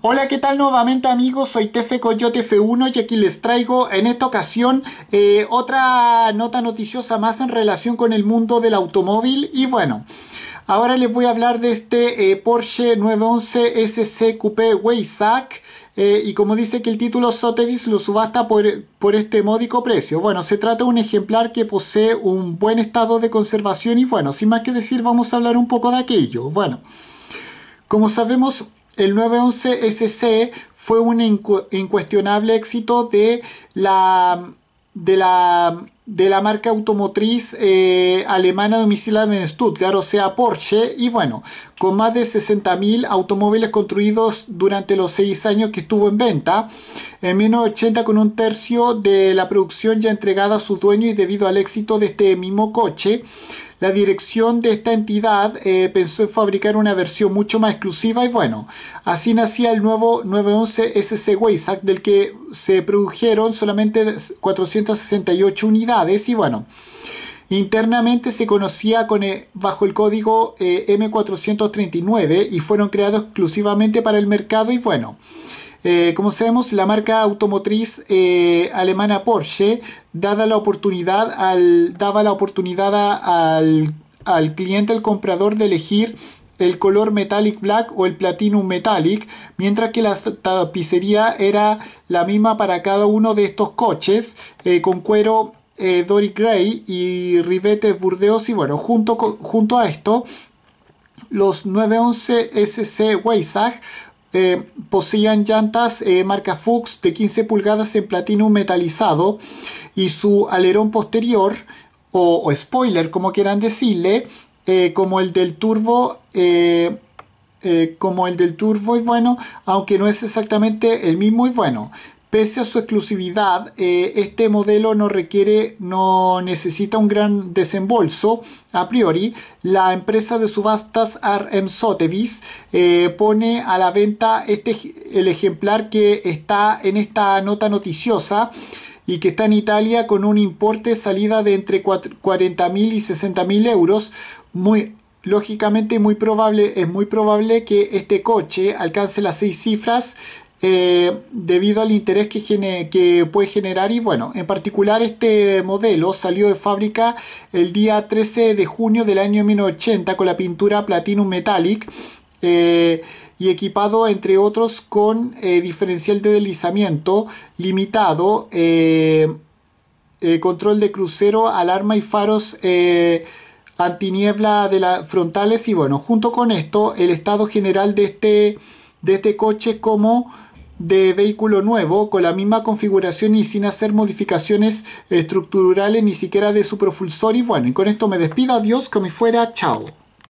Hola, ¿qué tal nuevamente amigos? Soy Tefe Coyote F1 y aquí les traigo en esta ocasión eh, otra nota noticiosa más en relación con el mundo del automóvil y bueno... Ahora les voy a hablar de este eh, Porsche 911 SC Coupé Waysack eh, y como dice que el título Sotheby's lo subasta por, por, este módico precio. Bueno, se trata de un ejemplar que posee un buen estado de conservación y bueno, sin más que decir vamos a hablar un poco de aquello. Bueno, como sabemos el 911 SC fue un incuestionable éxito de la, de la de la marca automotriz eh, alemana domiciliada en Stuttgart, o sea Porsche, y bueno, con más de 60.000 automóviles construidos durante los 6 años que estuvo en venta, en 1980 con un tercio de la producción ya entregada a su dueño y debido al éxito de este mismo coche, la dirección de esta entidad eh, pensó en fabricar una versión mucho más exclusiva y bueno, así nacía el nuevo 911 SC Weissach del que se produjeron solamente 468 unidades y bueno. Internamente se conocía con, bajo el código eh, M439 y fueron creados exclusivamente para el mercado y bueno. Eh, como sabemos, la marca automotriz eh, alemana Porsche la oportunidad al, daba la oportunidad al, cliente, al comprador, de elegir el color metallic black o el platinum metallic, mientras que la tapicería era la misma para cada uno de estos coches, con cuero eh, Dory Gray y Rivete Burdeos. Y bueno, junto, junto a esto, los 911 SC Weissach eh, poseían llantas eh, marca Fuchs de 15 pulgadas en platino metalizado y su alerón posterior o, spoiler como quieran decirle eh, como el del turbo como el del turbo y bueno aunque no es exactamente el mismo y bueno pese a su exclusividad, eh, este modelo no requiere, no necesita un gran desembolso a priori. La empresa de subastas RM Sotheby's eh, pone a la venta este, el ejemplar que está en esta nota noticiosa y que está en Italia con un importe salida de entre 40.000 y 60.000 euros. Muy, lógicamente muy probable, es muy probable que este coche alcance las seis cifras eh, debido al interés que, puede generar y bueno, en particular este modelo salió de fábrica el día 13 de junio del año 1980 con la pintura Platinum Metallic eh, y equipado entre otros con eh, diferencial de deslizamiento limitado, control de crucero, alarma y faros antiniebla de las frontales y bueno, junto con esto el estado general de este, de este coche como de vehículo nuevo con la misma configuración y sin hacer modificaciones estructurales ni siquiera de su propulsor y bueno y con esto me despido adiós como fuera chao